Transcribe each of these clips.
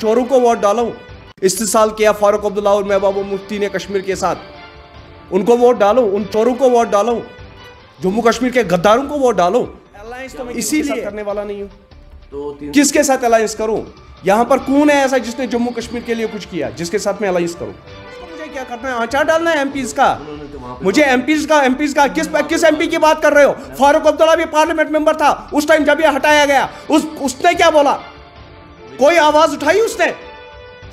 चोरों को वोट डालो इस इस्तेसाल किया फारूक अब्दुल्ला और महबाब मुफ्ती ने कश्मीर के साथ उनको वोट डालो उन चोरों को वोट डालो जम्मू कश्मीर के गद्दारों को वोट डालो तो इसीलिए करने वाला नहीं हूं तो किसके साथ अलायंस करूं यहां पर कौन है ऐसा जिसने जम्मू कश्मीर के लिए कुछ किया जिसके साथ मैं अलायंस करूं तो क्या करना है आचार डालना है एमपीज का तो मुझे एमपीज का एमपीज का किस किस एमपी की बात कर रहे हो फारूक अब्दुल्ला भी पार्लियामेंट मेंबर था उस टाइम जब ये हटाया गया उस उसने क्या बोला कोई आवाज उठाई उसने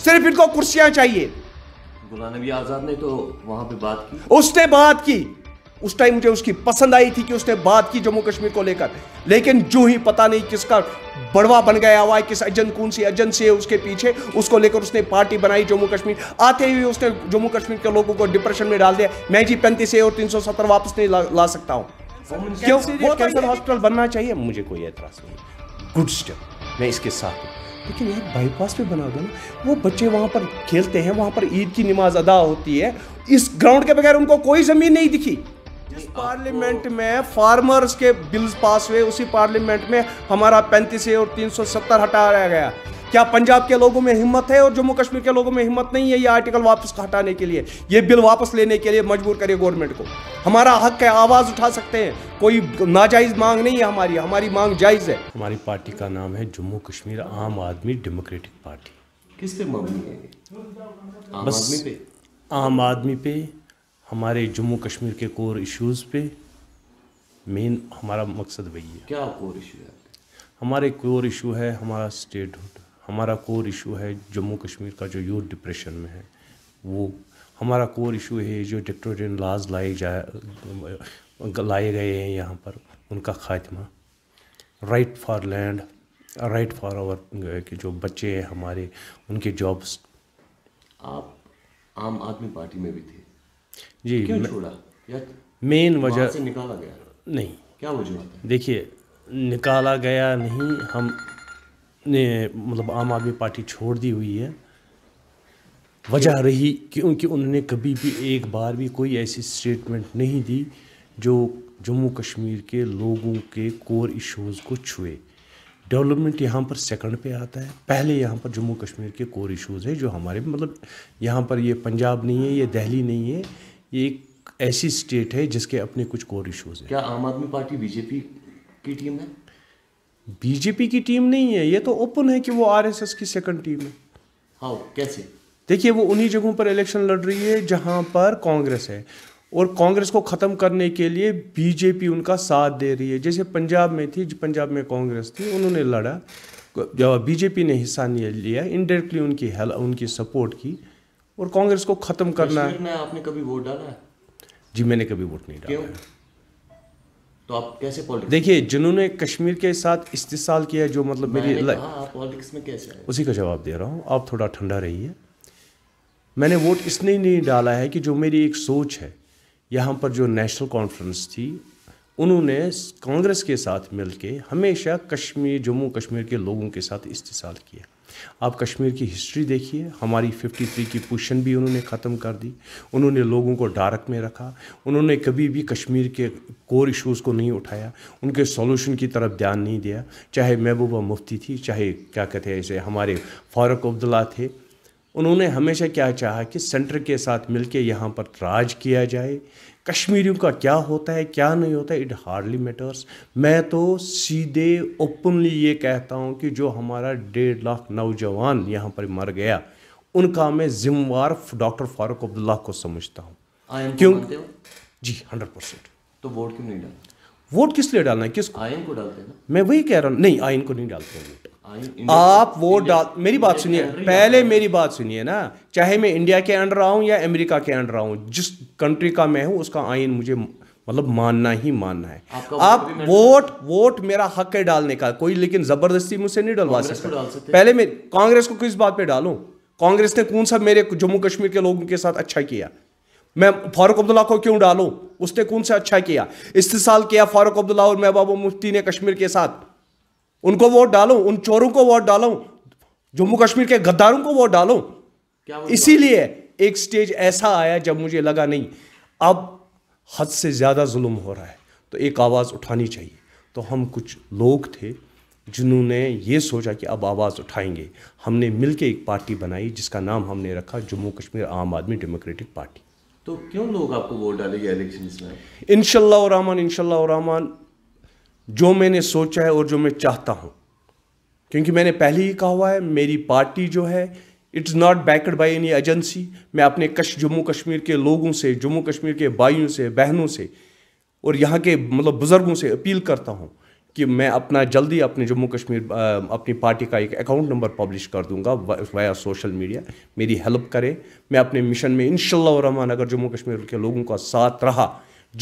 सिर्फ इनको कुर्सियां चाहिए गुलाम नबी आजाद ने तो वहां पे बात की उसने बात की उस टाइम मुझे उसकी पसंद आई थी कि उसने बात की जम्मू कश्मीर को लेकर लेकिन जो ही पता नहीं किसका बड़वा बन गया हुआ है किस एजेंट कौन सी एजेंसी है उसके पीछे उसको लेकर उसने पार्टी बनाई जम्मू कश्मीर आते ही उसने जम्मू कश्मीर के लोगों को डिप्रेशन में डाल दिया मैं जी पैंतीस ए और तीन वापस नहीं ला, ला सकता हूँ क्यों कैंसर हॉस्पिटल बनना चाहिए मुझे कोई एतराज नहीं गुड स्टेप मैं इसके साथ हूँ लेकिन यार बाईपास पे बना होगा ना वो बच्चे वहाँ पर खेलते हैं वहाँ पर ईद की नमाज अदा होती है इस ग्राउंड के बगैर उनको कोई ज़मीन नहीं दिखी जिस पार्लियामेंट में फार्मर्स के बिल्स पास हुए उसी पार्लियामेंट में हमारा पैंतीस और तीन सौ सत्तर हटाया गया क्या पंजाब के लोगों में हिम्मत है और जम्मू कश्मीर के लोगों में हिम्मत नहीं है ये आर्टिकल वापस हटाने के लिए ये बिल वापस लेने के लिए मजबूर करे गवर्नमेंट को हमारा हक है आवाज़ उठा सकते हैं कोई नाजायज़ मांग नहीं है हमारी हमारी मांग जायज़ है हमारी पार्टी का नाम है जम्मू कश्मीर आम आदमी डेमोक्रेटिक पार्टी किस पे बस पे आम आदमी पे हमारे जम्मू कश्मीर के कोर इश्यूज़ पे मेन हमारा मकसद वही है क्या कोर इशू है हमारे कोर इशू है हमारा हुड हमारा कोर इशू है जम्मू कश्मीर का जो यूथ डिप्रेशन में है वो हमारा कोर इशू है जो डिक्टोरियन लाज लाए जा लाए गए हैं यहाँ पर उनका खात्मा right for land right for our के जो बच्चे हैं हमारे उनके जॉब्स आप आम आदमी पार्टी में भी थे जी क्यों छोड़ा मेन वजह से निकाला गया नहीं क्या वजह देखिए निकाला गया नहीं हम ने मतलब आम आदमी पार्टी छोड़ दी हुई है वजह रही क्योंकि उन्होंने कभी भी एक बार भी कोई ऐसी स्टेटमेंट नहीं दी जो जम्मू कश्मीर के लोगों के कोर इश्यूज़ को छुए डेवलपमेंट यहाँ पर सेकंड पे आता है पहले यहाँ पर जम्मू कश्मीर के कोर इश्यूज़ हैं जो हमारे मतलब यहाँ पर ये पंजाब नहीं है ये दिल्ली नहीं है ये एक ऐसी स्टेट है जिसके अपने कुछ कोर इश्यूज़ हैं क्या आम आदमी पार्टी बीजेपी की टीम है बीजेपी की टीम नहीं है ये तो ओपन है कि वो आरएसएस की सेकंड टीम है हाँ कैसे देखिए वो उन्हीं जगहों पर इलेक्शन लड़ रही है जहां पर कांग्रेस है और कांग्रेस को ख़त्म करने के लिए बीजेपी उनका साथ दे रही है जैसे पंजाब में थी पंजाब में कांग्रेस थी उन्होंने लड़ा जब बीजेपी ने हिस्सा नहीं लिया इनडायरेक्टली उनकी हेल्प उनकी सपोर्ट की और कांग्रेस को ख़त्म करना है आपने कभी वोट डाला है जी मैंने कभी वोट नहीं डाला तो आप कैसे पॉलिटिक्स देखिए जिन्होंने कश्मीर के साथ इस्तेसाल किया जो मतलब मेरी पॉलिटिक्स में कैसे उसी का जवाब दे रहा हूँ आप थोड़ा ठंडा रहिए मैंने वोट इसलिए नहीं डाला है कि जो मेरी एक सोच है यहाँ पर जो नेशनल कॉन्फ्रेंस थी उन्होंने कांग्रेस के साथ मिलके हमेशा कश्मीर जम्मू कश्मीर के लोगों के साथ इस्तेसाल किया आप कश्मीर की हिस्ट्री देखिए हमारी 53 की पोजिशन भी उन्होंने ख़त्म कर दी उन्होंने लोगों को डारक में रखा उन्होंने कभी भी कश्मीर के कोर इश्यूज़ को नहीं उठाया उनके सॉल्यूशन की तरफ ध्यान नहीं दिया चाहे महबूबा मुफ्ती थी चाहे क्या कहते हैं इसे हमारे फारूक अब्दुल्ला थे उन्होंने हमेशा क्या चाहा कि सेंटर के साथ मिलके यहाँ पर राज किया जाए कश्मीरियों का क्या होता है क्या नहीं होता इट हार्डली मैटर्स मैं तो सीधे ओपनली ये कहता हूँ कि जो हमारा डेढ़ लाख नौजवान यहाँ पर मर गया उनका मैं जिम्मेवार डॉक्टर फारूक अब्दुल्ला को समझता हूँ क्यों जी हंड्रेड परसेंट तो वोट क्यों नहीं डालते वोट किस लिए डालना है किस आयन को डालते हैं मैं वही कह रहा हूँ नहीं आयन को नहीं डालते वोट आप वोट डाल मेरी बात सुनिए पहले मेरी बात सुनिए ना चाहे मैं इंडिया के अंडर हूँ या अमेरिका के अंडर हूँ जिस कंट्री का मैं हूँ उसका आइन मुझे मतलब मानना ही मानना है आप वोट वोट मेरा हक है डालने का कोई लेकिन जबरदस्ती मुझसे नहीं डलवा सकता पहले मैं कांग्रेस को किस बात पे डालू कांग्रेस ने कौन सा मेरे जम्मू कश्मीर के लोगों के साथ अच्छा किया मैं फारूक अब्दुल्ला को क्यों डालू उसने कौन सा अच्छा किया इस्तेसाल किया फारूक अब्दुल्ला और महबूबा मुफ्ती ने कश्मीर के साथ उनको वोट डालो उन चोरों को वोट डालो जम्मू कश्मीर के गद्दारों को वोट डालो इसीलिए एक स्टेज ऐसा आया जब मुझे लगा नहीं अब हद से ज़्यादा जुल्म हो रहा है तो एक आवाज़ उठानी चाहिए तो हम कुछ लोग थे जिन्होंने ये सोचा कि अब आवाज़ उठाएंगे हमने मिलके एक पार्टी बनाई जिसका नाम हमने रखा जम्मू कश्मीर आम आदमी डेमोक्रेटिक पार्टी तो क्यों लोग आपको वोट डालेंगे इलेक्शन में इनशल्ला रहमान इनशल्ला रहमान जो मैंने सोचा है और जो मैं चाहता हूँ क्योंकि मैंने पहले ही कहा हुआ है मेरी पार्टी जो है it's not backed by any agency मैं अपने कश जम्मू कश्मीर के लोगों से जम्मू कश्मीर के भाइयों से बहनों से और यहाँ के मतलब बुज़ुर्गों से अपील करता हूँ कि मैं अपना जल्दी अपने जम्मू कश्मीर अपनी पार्टी का एक अकाउंट नंबर पब्लिश कर दूंगा वाया सोशल मीडिया मेरी हेल्प करें मैं अपने मिशन में इन रहमान अगर जम्मू कश्मीर के लोगों का साथ रहा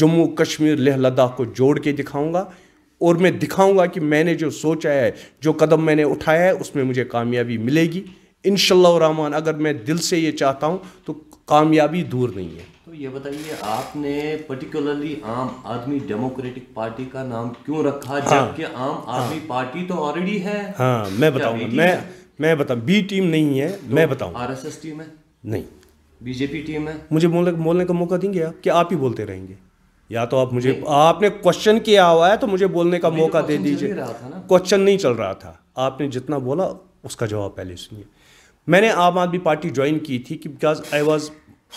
जम्मू कश्मीर लेह लद्दाख को जोड़ के दिखाऊंगा और मैं दिखाऊंगा कि मैंने जो सोचा है जो कदम मैंने उठाया है उसमें मुझे कामयाबी मिलेगी इन रहमान अगर मैं दिल से ये चाहता हूँ तो कामयाबी दूर नहीं है तो ये बताइए आपने पर्टिकुलरली आम आदमी डेमोक्रेटिक पार्टी का नाम क्यों रखा हाँ, जबकि आम हाँ। आदमी हाँ, पार्टी तो ऑलरेडी है हाँ मैं बताऊंगा मैं मैं बताऊँ बी टीम नहीं है तो मैं बताऊँ आरएसएस टीम है नहीं बीजेपी टीम है मुझे बोलने बोलने का मौका देंगे आप कि आप ही बोलते रहेंगे या तो आप मुझे आपने क्वेश्चन किया हुआ है तो मुझे बोलने का तो मौका दे दीजिए क्वेश्चन नहीं चल रहा था आपने जितना बोला उसका जवाब पहले सुनिए मैंने आम आदमी पार्टी ज्वाइन की थी कि because I was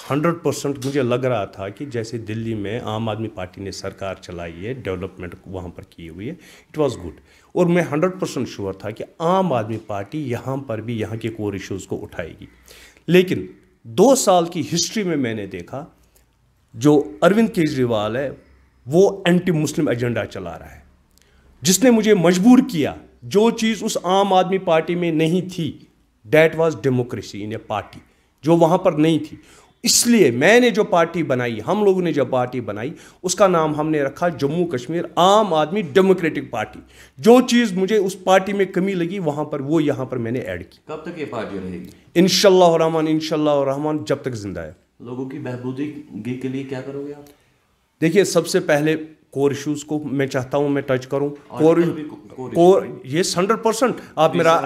hundred percent मुझे लग रहा था कि जैसे दिल्ली में आम आदमी पार्टी ने सरकार चलाई है डेवलपमेंट वहाँ पर की हुई है इट वॉज़ गुड और मैं हंड्रेड परसेंट श्योर था कि आम आदमी पार्टी यहाँ पर भी यहाँ के कोर इश्यूज़ को उठाएगी लेकिन दो साल की हिस्ट्री में मैंने देखा जो अरविंद केजरीवाल है वो एंटी मुस्लिम एजेंडा चला रहा है जिसने मुझे मजबूर किया जो चीज़ उस आम आदमी पार्टी में नहीं थी that was democracy in a party जो वहाँ पर नहीं थी इसलिए मैंने जो पार्टी बनाई हम लोगों ने जो पार्टी बनाई उसका नाम हमने रखा जम्मू कश्मीर आम आदमी डेमोक्रेटिक पार्टी जो चीज़ मुझे उस पार्टी में कमी लगी वहाँ पर वो यहाँ पर मैंने ऐड की कब तक ये पार्टी रहेगी इन रहमान रहमान जब तक जिंदा है लोगों की बहबूदी के लिए क्या करोगे आप देखिए सबसे पहले कोर इश्यूज को मैं चाहता हूं मैं टच करूं कोर कोर ये हंड्रेड परसेंट आप मेरा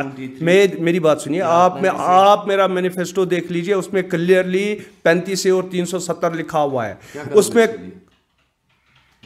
मैं मेरी बात सुनिए आप मैं आप मेरा मैनिफेस्टो देख लीजिए उसमें क्लियरली पैंतीस और तीन सौ सत्तर लिखा हुआ है उसमें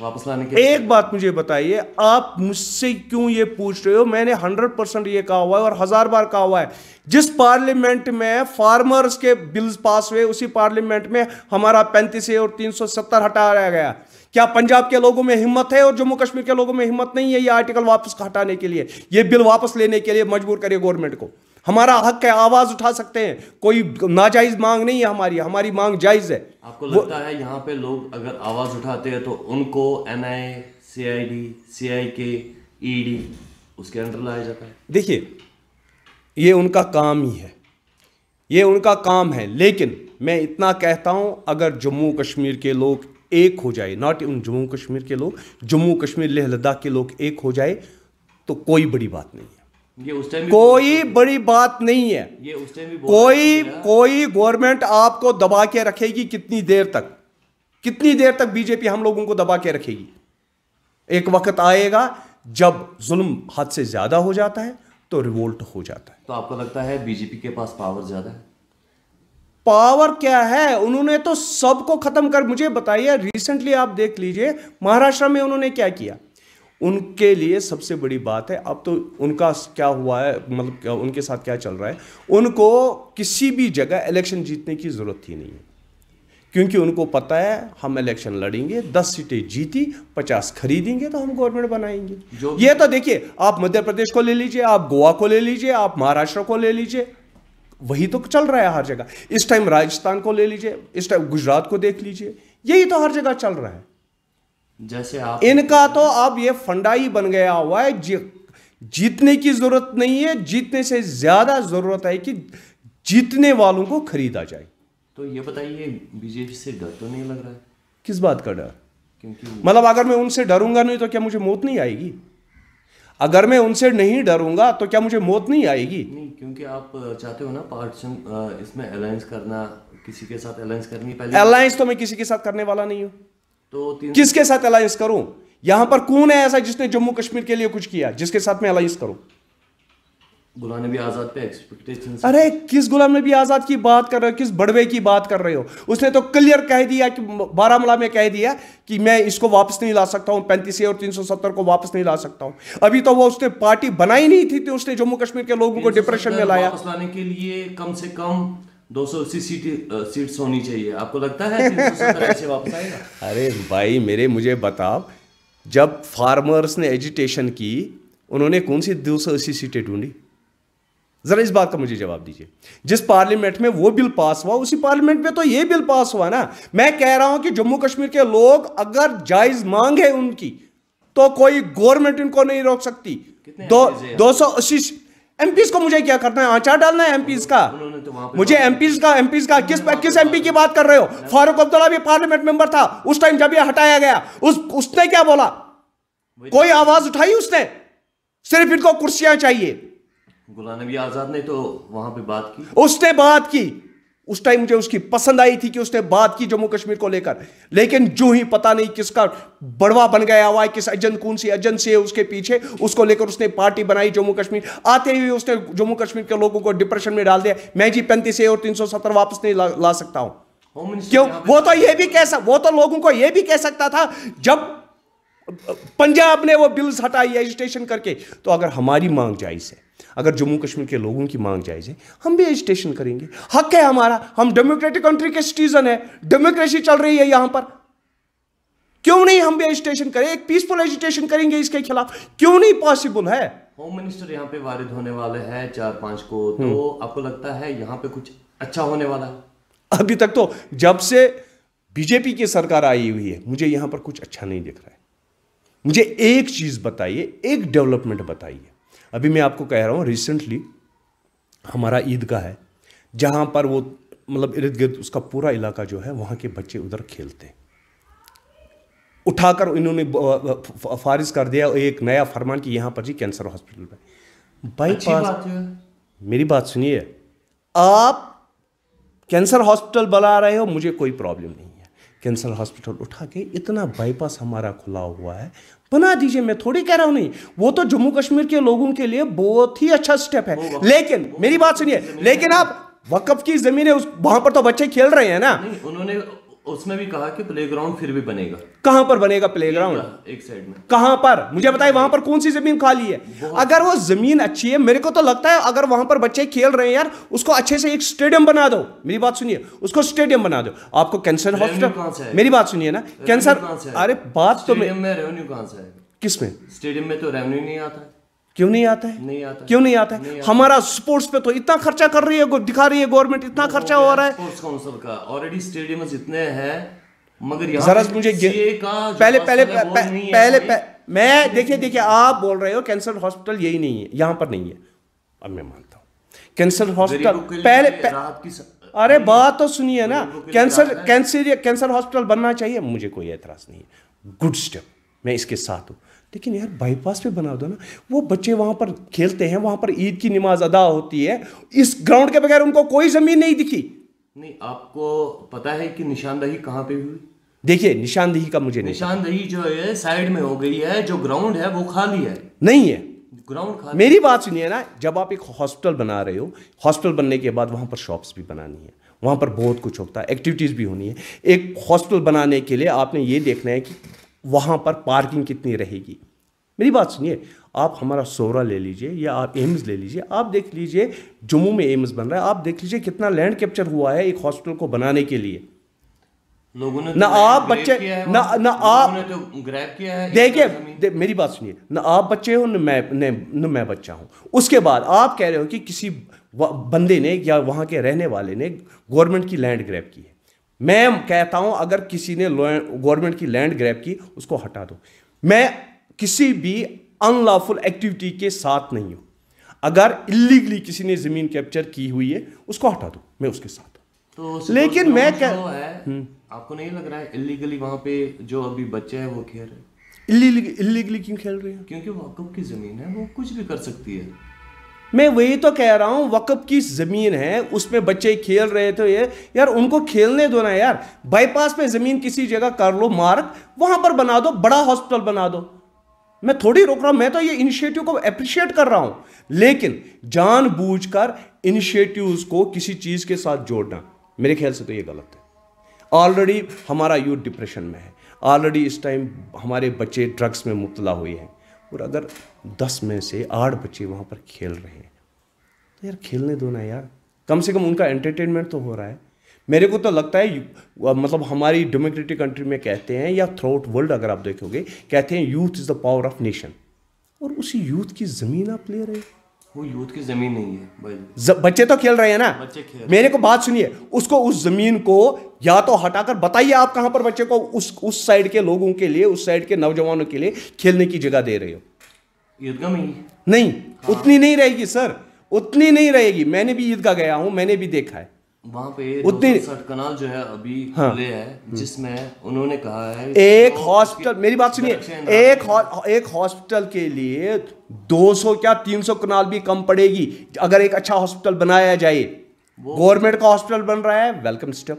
वापस लाने के एक बात मुझे बताइए आप मुझसे क्यों ये पूछ रहे हो मैंने हंड्रेड परसेंट ये कहा हुआ है और हजार बार कहा हुआ है जिस पार्लियामेंट में फार्मर्स के बिल्स पास हुए उसी पार्लियामेंट में हमारा पैंतीस और तीन सौ सत्तर हटाया गया क्या पंजाब के लोगों में हिम्मत है और जम्मू कश्मीर के लोगों में हिम्मत नहीं है ये आर्टिकल वापस हटाने के लिए ये बिल वापस लेने के लिए मजबूर करिए गवर्नमेंट को हमारा हक है आवाज उठा सकते हैं कोई नाजायज मांग नहीं है हमारी हमारी मांग जायज है आपको लगता है यहाँ पे लोग अगर आवाज उठाते हैं तो उनको N I C I D C आई के ई डी उसके अंडर लाया जाता है देखिए ये उनका काम ही है ये उनका काम है लेकिन मैं इतना कहता हूँ अगर जम्मू कश्मीर के लोग एक हो जाए नॉट इन जम्मू कश्मीर के लोग जम्मू कश्मीर लेह लद्दाख के लोग एक हो जाए तो कोई बड़ी बात नहीं है उस टाइम कोई बड़ी बात नहीं है ये उस कोई कोई गवर्नमेंट आपको दबा के रखेगी कितनी देर तक कितनी देर तक बीजेपी हम लोगों को दबा के रखेगी एक वक्त आएगा जब जुल्म हद से ज्यादा हो जाता है तो रिवोल्ट हो जाता है तो आपको लगता है बीजेपी के पास पावर ज्यादा है पावर क्या है उन्होंने तो सबको खत्म कर मुझे बताइए रिसेंटली आप देख लीजिए महाराष्ट्र में उन्होंने क्या किया उनके लिए सबसे बड़ी बात है अब तो उनका क्या हुआ है मतलब उनके साथ क्या चल रहा है उनको किसी भी जगह इलेक्शन जीतने की ज़रूरत ही नहीं है क्योंकि उनको पता है हम इलेक्शन लड़ेंगे दस सीटें जीती पचास खरीदेंगे तो हम गवर्नमेंट बनाएंगे ये तो देखिए आप मध्य प्रदेश को ले लीजिए आप गोवा को ले लीजिए आप महाराष्ट्र को ले लीजिए वही तो चल रहा है हर जगह इस टाइम राजस्थान को ले लीजिए इस टाइम गुजरात को देख लीजिए यही तो हर जगह चल रहा है जैसे आप इनका तो अब ये फंडा ही बन गया हुआ है जी, जीतने की जरूरत नहीं है जीतने से ज्यादा जरूरत है कि जीतने वालों को खरीदा जाए तो ये बताइए बीजेपी से डर तो नहीं लग रहा है किस बात का डर क्योंकि मतलब अगर मैं उनसे डरूंगा नहीं तो क्या मुझे मौत नहीं आएगी अगर मैं उनसे नहीं डरूंगा तो क्या मुझे मौत नहीं आएगी नहीं क्योंकि आप चाहते हो ना पार्ट इसमें अलायंस करना किसी के साथ अलायंस करनी पहले अलायंस तो मैं किसी के साथ करने वाला नहीं हूँ तो किसके साथ अलायंस करूं यहां पर कौन है ऐसा जिसने जम्मू कश्मीर के लिए कुछ किया जिसके साथ मैं अलायंस करूं गुलाम नबी आज़ाद पे एक्सपेक्टेशन अरे किस गुलाम नबी आज़ाद की बात कर रहे हो किस बड़वे की बात कर रहे हो उसने तो क्लियर कह दिया कि बारामूला में कह दिया कि मैं इसको वापस नहीं ला सकता हूं पैंतीस और तीन सौ सत्तर को वापस नहीं ला सकता हूं अभी तो वो उसने पार्टी बनाई नहीं थी तो उसने जम्मू कश्मीर के लोगों को डिप्रेशन में लाया लाने के लिए कम से कम दो सौ अस्सी सीट सीट्स होनी चाहिए आपको लगता है कि वापस आएगा अरे भाई मेरे मुझे बताओ जब फार्मर्स ने एजिटेशन की उन्होंने कौन सी दो सौ अस्सी सीटें ढूंढी जरा इस बात का मुझे जवाब दीजिए जिस पार्लियामेंट में वो बिल पास हुआ उसी पार्लियामेंट में तो ये बिल पास हुआ ना मैं कह रहा हूं कि जम्मू कश्मीर के लोग अगर जायज मांग है उनकी तो कोई गवर्नमेंट इनको नहीं रोक सकती दो सौ अस्सी एम को मुझे क्या करना है आचार हाँ, डालना है एम का तो मुझे एम का एम का किस किस एम की बात कर रहे हो फारूक अब्दुल्ला भी पार्लियामेंट मेंबर था उस टाइम जब यह हटाया गया उस उसने क्या बोला कोई तो। आवाज उठाई उसने सिर्फ इनको कुर्सियां चाहिए गुलाम नबी आजाद ने तो वहां पे बात की उसने बात की उस टाइम मुझे उसकी पसंद आई थी कि उसने बात की जम्मू कश्मीर को लेकर लेकिन जो ही पता नहीं किसका बड़वा बन गया हुआ है किस एजेंट कौन सी एजेंसी है उसके पीछे उसको लेकर उसने पार्टी बनाई जम्मू कश्मीर आते ही उसने जम्मू कश्मीर के लोगों को डिप्रेशन में डाल दिया मैं जी पैंतीस और तीन वापस नहीं ला, ला सकता हूं क्यों वो तो ये भी कह सकता वो तो लोगों को यह भी कह सकता था जब पंजाब ने वो बिल्स हटाई एजिटेशन करके तो अगर हमारी मांग जायज़ है अगर जम्मू कश्मीर के लोगों की मांग जायज़ है हम भी एजिटेशन करेंगे हक है हमारा हम डेमोक्रेटिक कंट्री के सिटीजन है डेमोक्रेसी चल रही है यहां पर क्यों नहीं हम भी एजिटेशन करें एक पीसफुल एजिटेशन करेंगे इसके खिलाफ क्यों नहीं पॉसिबल है होम मिनिस्टर यहाँ पे वारिद होने वाले हैं चार पांच को हम्म। तो आपको लगता है यहाँ पे कुछ अच्छा होने वाला है अभी तक तो जब से बीजेपी की सरकार आई हुई है मुझे यहाँ पर कुछ अच्छा नहीं दिख रहा है मुझे एक चीज़ बताइए एक डेवलपमेंट बताइए अभी मैं आपको कह रहा हूं रिसेंटली हमारा ईदगाह है जहां पर वो मतलब इर्द गिर्द उसका पूरा इलाका जो है वहां के बच्चे उधर खेलते हैं उठाकर इन्होंने फारिज कर दिया एक नया फरमान कि यहां पर जी कैंसर हॉस्पिटल में बाईपास मेरी बात सुनिए आप कैंसर हॉस्पिटल बुला रहे हो मुझे कोई प्रॉब्लम नहीं कैंसर हॉस्पिटल उठा के इतना बाईपास हमारा खुला हुआ है बना दीजिए मैं थोड़ी कह रहा हूँ नहीं वो तो जम्मू कश्मीर के लोगों के लिए बहुत ही अच्छा स्टेप है लेकिन मेरी बात सुनिए लेकिन आप वकफ की जमीन है उस वहां पर तो बच्चे खेल रहे हैं ना उन्होंने उसमें भी कहा कि प्लेग्राउंड फिर भी बनेगा कहां पर बनेगा प्लेग्राउंड एक साइड में कहां पर मुझे बताए वहां पर कौन सी जमीन खाली है अगर वो जमीन अच्छी है मेरे को तो लगता है अगर वहां पर बच्चे खेल रहे हैं यार उसको अच्छे से एक स्टेडियम बना दो मेरी बात सुनिए उसको स्टेडियम बना दो आपको कैंसर हॉस्पिटल मेरी बात सुनिए ना कैंसर अरे बात तो में रेवेन्यू कहां से किसमें स्टेडियम में तो रेवेन्यू नहीं आता क्यों नहीं आता है नहीं आता क्यों नहीं आता है नहीं आता। हमारा स्पोर्ट्स पे तो इतना खर्चा कर रही है दिखा रही है गवर्नमेंट इतना खर्चा हो रहा है स्पोर्ट्स काउंसिल का ऑलरेडी स्टेडियम इतने हैं मगर जरा मुझे पहले पहले पहले मैं देखिए देखिए आप बोल रहे हो कैंसर हॉस्पिटल यही नहीं है यहां पर नहीं है अब मैं मानता हूं कैंसर हॉस्पिटल पहले अरे बात तो सुनिए ना कैंसर कैंसर कैंसर हॉस्पिटल बनना चाहिए मुझे कोई एतराज़ नहीं है गुड स्टेप मैं इसके साथ हूं लेकिन यार बाईपास पे बना दो ना वो बच्चे वहाँ पर खेलते हैं वहाँ पर ईद की नमाज अदा होती है इस ग्राउंड के बगैर उनको कोई ज़मीन नहीं दिखी नहीं आपको पता है कि निशानदही कहाँ पे हुई देखिए निशानदही का मुझे निशानदही जो है साइड में हो गई है जो ग्राउंड है वो खाली है नहीं है ग्राउंड खाली मेरी बात सुनिए ना जब आप एक हॉस्पिटल बना रहे हो हॉस्पिटल बनने के बाद वहाँ पर शॉप्स भी बनानी है वहाँ पर बहुत कुछ होता है एक्टिविटीज़ भी होनी है एक हॉस्पिटल बनाने के लिए आपने ये देखना है कि वहाँ पर पार्किंग कितनी रहेगी मेरी बात सुनिए आप हमारा सोरा ले लीजिए या आप एम्स ले लीजिए आप देख लीजिए जम्मू में एम्स बन रहा है आप देख लीजिए कितना लैंड कैप्चर हुआ है एक हॉस्पिटल को बनाने के लिए लोगों ने तो ना तो आप बच्चे ना ना आप तो ग्रैब किया है देखिए दे, मेरी बात सुनिए ना आप बच्चे हो ना मैं न मैं बच्चा हूँ उसके बाद आप कह रहे हो कि किसी बंदे ने या वहाँ के रहने वाले ने गवर्नमेंट की लैंड ग्रैब की है मैं कहता हूं अगर किसी ने गवर्नमेंट की लैंड ग्रैब की उसको हटा दो मैं किसी भी अनलॉफुल एक्टिविटी के साथ नहीं हूं अगर इलीगली किसी ने जमीन कैप्चर की हुई है उसको हटा दो मैं उसके साथ तो लेकिन मैं कह हम्म। आपको नहीं लग रहा है इलीगली वहां पे जो अभी बच्चे हैं वो खेल रहे हैं इलीगली क्यों खेल रहे हैं क्योंकि वाकफ की जमीन है वो कुछ भी कर सकती है मैं वही तो कह रहा हूँ वक़ की ज़मीन है उसमें बच्चे खेल रहे थे ये यार उनको खेलने दो ना यार बाईपास में ज़मीन किसी जगह कर लो मार्ग वहाँ पर बना दो बड़ा हॉस्पिटल बना दो मैं थोड़ी रोक रहा हूँ मैं तो ये इनिशिएटिव को अप्रिशिएट कर रहा हूँ लेकिन जानबूझकर इनिशिएटिव्स को किसी चीज़ के साथ जोड़ना मेरे ख्याल से तो ये गलत है ऑलरेडी हमारा यूथ डिप्रेशन में है ऑलरेडी इस टाइम हमारे बच्चे ड्रग्स में मुबतला हुए हैं और अगर दस में से आठ बच्चे वहाँ पर खेल रहे हैं तो यार खेलने दो ना यार कम से कम उनका एंटरटेनमेंट तो हो रहा है मेरे को तो लगता है मतलब हमारी डेमोक्रेटिक कंट्री में कहते हैं या थ्रू आउट वर्ल्ड अगर आप देखोगे कहते हैं youth is the power of nation और उसी यूथ की ज़मीन आप ले रहे हैं वो यूथ की जमीन नहीं है बच्चे तो खेल रहे हैं ना बच्चे खेल मेरे को बात सुनिए उसको उस जमीन को या तो हटाकर बताइए आप कहां पर बच्चे को उस उस साइड के लोगों के लिए उस साइड के नौजवानों के लिए खेलने की जगह दे रहे हो ईदगाह में नहीं हाँ। उतनी नहीं रहेगी सर उतनी नहीं रहेगी मैंने भी ईदगाह गया हूं मैंने भी देखा है वहाँ पे उतनी कनाल जो है अभी हाँ, खुले हैं हम्म। जिसमें उन्होंने कहा है एक हॉस्पिटल मेरी बात सुनिए एक एक हॉस्पिटल के लिए 200 क्या 300 कनाल भी कम पड़ेगी अगर एक अच्छा हॉस्पिटल बनाया जाए गवर्नमेंट का हॉस्पिटल बन रहा है वेलकम सिस्टम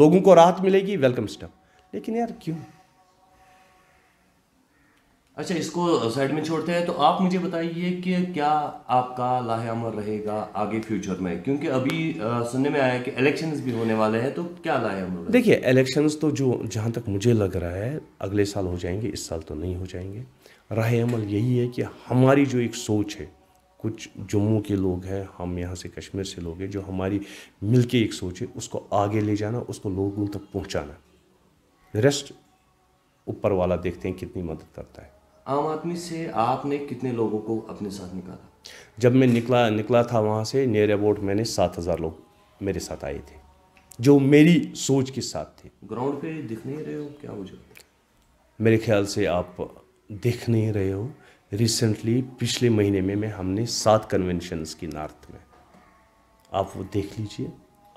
लोगों को राहत मिलेगी वेलकम सिस्टम लेकिन यार क्यों अच्छा इसको साइड में छोड़ते हैं तो आप मुझे बताइए कि क्या आपका लाहेमल रहेगा आगे फ्यूचर में क्योंकि अभी सुनने में आया कि इलेक्शंस भी होने वाले हैं तो क्या लाहेमल देखिए इलेक्शंस तो जो जहाँ तक मुझे लग रहा है अगले साल हो जाएंगे इस साल तो नहीं हो जाएंगे राह अमल यही है कि हमारी जो एक सोच है कुछ जम्मू के लोग हैं हम यहाँ से कश्मीर से लोग हैं जो हमारी मिल एक सोच है उसको आगे ले जाना उसको लोगों तक पहुँचाना रेस्ट ऊपर वाला देखते हैं कितनी मदद करता है आम आदमी से आपने कितने लोगों को अपने साथ निकाला जब मैं निकला निकला था वहाँ से नियर अबाउट मैंने सात हज़ार लोग मेरे साथ आए थे जो मेरी सोच के साथ थे ग्राउंड पे दिख नहीं रहे हो क्या वजह मेरे ख्याल से आप देख नहीं रहे हो रिसेंटली पिछले महीने में, मैं हमने सात कन्वेंशन की नॉर्थ में आप वो देख लीजिए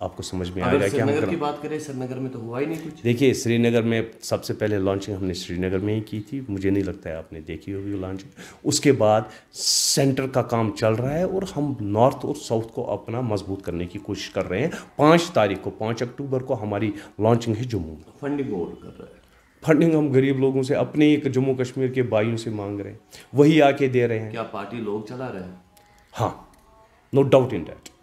आपको समझ में आएगा कि हम की बात करें श्रीनगर में तो हुआ ही नहीं कुछ देखिए श्रीनगर में सबसे पहले लॉन्चिंग हमने श्रीनगर में ही की थी मुझे नहीं लगता है आपने देखी होगी लॉन्चिंग उसके बाद सेंटर का काम चल रहा है और हम नॉर्थ और साउथ को अपना मजबूत करने की कोशिश कर रहे हैं पाँच तारीख को पाँच अक्टूबर को हमारी लॉन्चिंग है जम्मू में फंडिंग और कर रहे हैं फंडिंग हम गरीब लोगों से अपने एक जम्मू कश्मीर के भाइयों से मांग रहे हैं वही आके दे रहे हैं क्या पार्टी लोग चला रहे हैं हाँ नो डाउट इन डैट